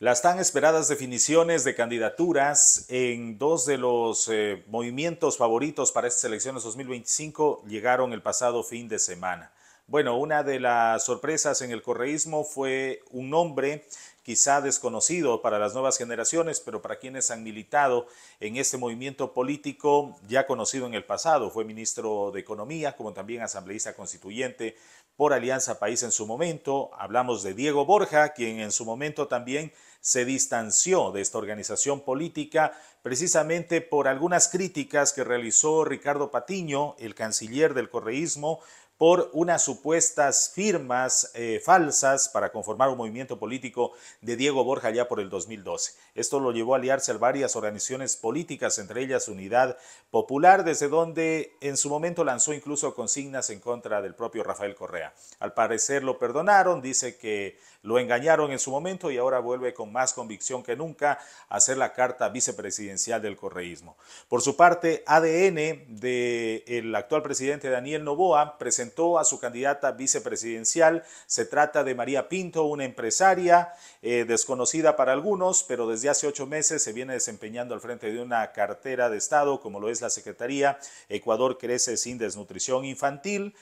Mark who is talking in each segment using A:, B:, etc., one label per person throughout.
A: Las tan esperadas definiciones de candidaturas en dos de los eh, movimientos favoritos para estas elecciones 2025 llegaron el pasado fin de semana. Bueno, una de las sorpresas en el correísmo fue un nombre quizá desconocido para las nuevas generaciones, pero para quienes han militado en este movimiento político ya conocido en el pasado. Fue ministro de Economía, como también asambleísta constituyente por Alianza País en su momento. Hablamos de Diego Borja, quien en su momento también se distanció de esta organización política precisamente por algunas críticas que realizó Ricardo Patiño, el canciller del correísmo, por unas supuestas firmas eh, falsas para conformar un movimiento político de Diego Borja ya por el 2012. Esto lo llevó a aliarse a varias organizaciones políticas, entre ellas Unidad Popular, desde donde en su momento lanzó incluso consignas en contra del propio Rafael Correa. Al parecer lo perdonaron, dice que lo engañaron en su momento y ahora vuelve con más convicción que nunca a ser la carta vicepresidencial del correísmo. Por su parte, ADN del el actual presidente Daniel Novoa presentó a su candidata vicepresidencial. Se trata de María Pinto, una empresaria eh, desconocida para algunos, pero desde hace ocho meses se viene desempeñando al frente de una cartera de Estado, como lo es la Secretaría Ecuador Crece sin Desnutrición Infantil.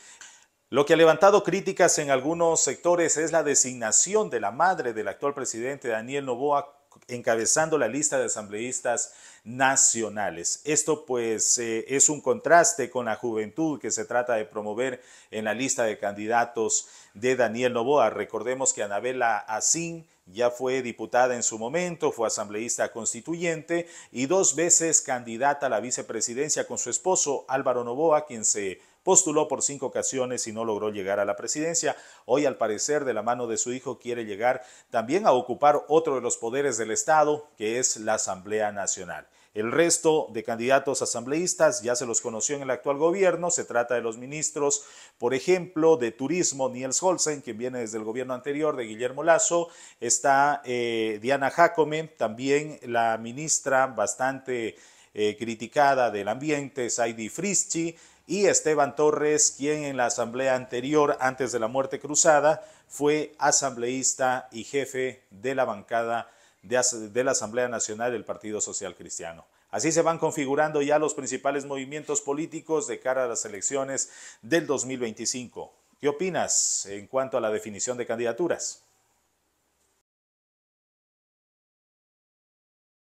A: Lo que ha levantado críticas en algunos sectores es la designación de la madre del actual presidente Daniel Novoa encabezando la lista de asambleístas nacionales. Esto pues eh, es un contraste con la juventud que se trata de promover en la lista de candidatos de Daniel Novoa. Recordemos que Anabela Asín ya fue diputada en su momento, fue asambleísta constituyente y dos veces candidata a la vicepresidencia con su esposo Álvaro Novoa, quien se postuló por cinco ocasiones y no logró llegar a la presidencia. Hoy, al parecer, de la mano de su hijo, quiere llegar también a ocupar otro de los poderes del Estado, que es la Asamblea Nacional. El resto de candidatos asambleístas ya se los conoció en el actual gobierno. Se trata de los ministros, por ejemplo, de Turismo, Niels Holsen, quien viene desde el gobierno anterior de Guillermo Lazo. Está eh, Diana Jacome, también la ministra bastante eh, criticada del ambiente, Saidi Frischi y Esteban Torres, quien en la asamblea anterior, antes de la muerte cruzada, fue asambleísta y jefe de la bancada de, la Asamblea Nacional del Partido Social Cristiano. Así se van configurando ya los principales movimientos políticos de cara a las elecciones del 2025. ¿Qué opinas en cuanto a la definición de candidaturas?